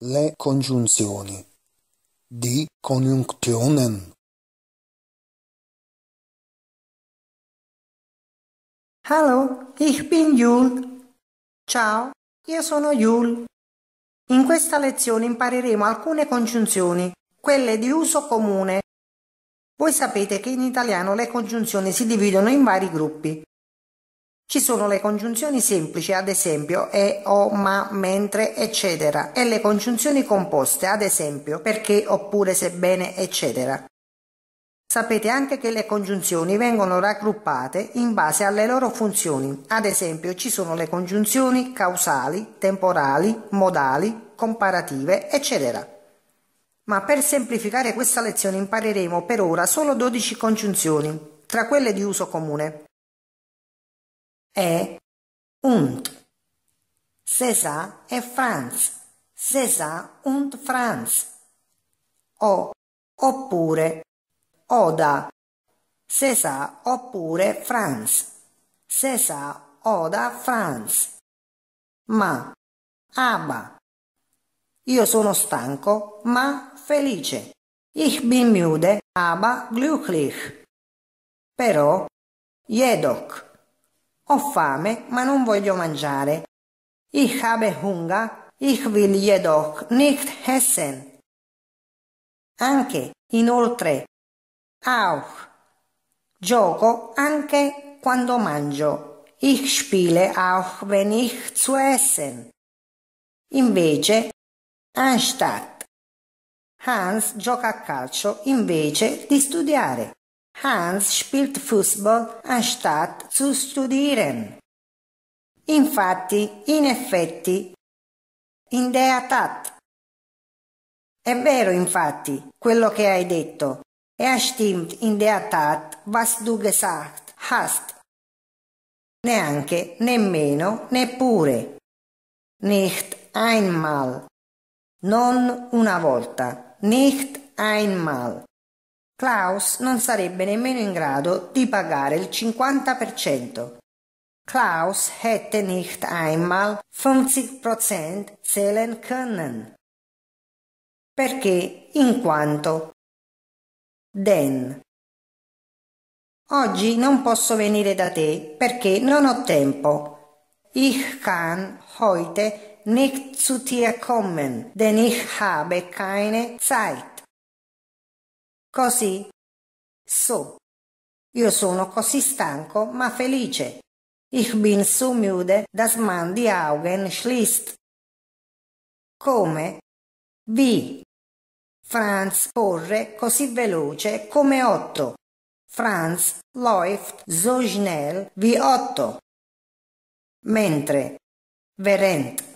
Le congiunzioni di Konjunktionen Hallo, ich bin Jul. Ciao, io sono Jul. In questa lezione impareremo alcune congiunzioni, quelle di uso comune. Voi sapete che in italiano le congiunzioni si dividono in vari gruppi. Ci sono le congiunzioni semplici, ad esempio e, o, ma, mentre, eccetera, e le congiunzioni composte, ad esempio perché, oppure, sebbene, eccetera. Sapete anche che le congiunzioni vengono raggruppate in base alle loro funzioni, ad esempio ci sono le congiunzioni causali, temporali, modali, comparative, eccetera. Ma per semplificare questa lezione impareremo per ora solo 12 congiunzioni, tra quelle di uso comune è und. César è Franz. César und Franz. O oppure Oda. César oppure Franz. César Oda Franz. Ma Abba. Io sono stanco ma felice. Ich bin müde, aber glücklich. Però, jedoch. Ho fame, ma non voglio mangiare. Ich habe Hunger, ich will jedoch nicht essen. Anche, inoltre. Auch. Gioco anche quando mangio. Ich spiele auch wenn ich zu essen. Invece, anstatt. Hans gioca a calcio invece di studiare. Hans spielt Fußball anstatt zu studieren. Infatti, in effetti, in der Tat. È vero, infatti, quello che hai detto. Er stimmt in der Tat, was du gesagt hast. Neanche, nemmeno, neppure. Nicht einmal. Non una volta. Nicht einmal. Klaus non sarebbe nemmeno in grado di pagare il 50%. Klaus hätte nicht einmal 50% zählen können. Perché in quanto Denn Oggi non posso venire da te perché non ho tempo. Ich kann heute nicht zu dir kommen, denn ich habe keine Zeit. Così. So. Io sono così stanco ma felice. Ich bin so müde, dass man die Augen schließt. Come? Wie? Franz corre così veloce come Otto. Franz läuft so schnell wie Otto. Mentre. Verent.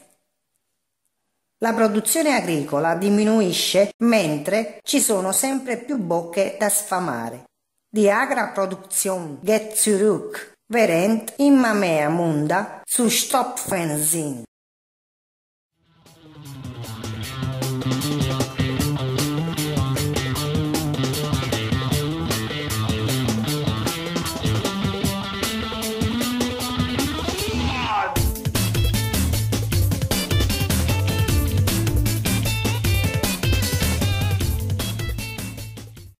La produzione agricola diminuisce mentre ci sono sempre più bocche da sfamare. Die Agrarproduktion geht zurück, während immer mehr Munda zu Stopfen sind.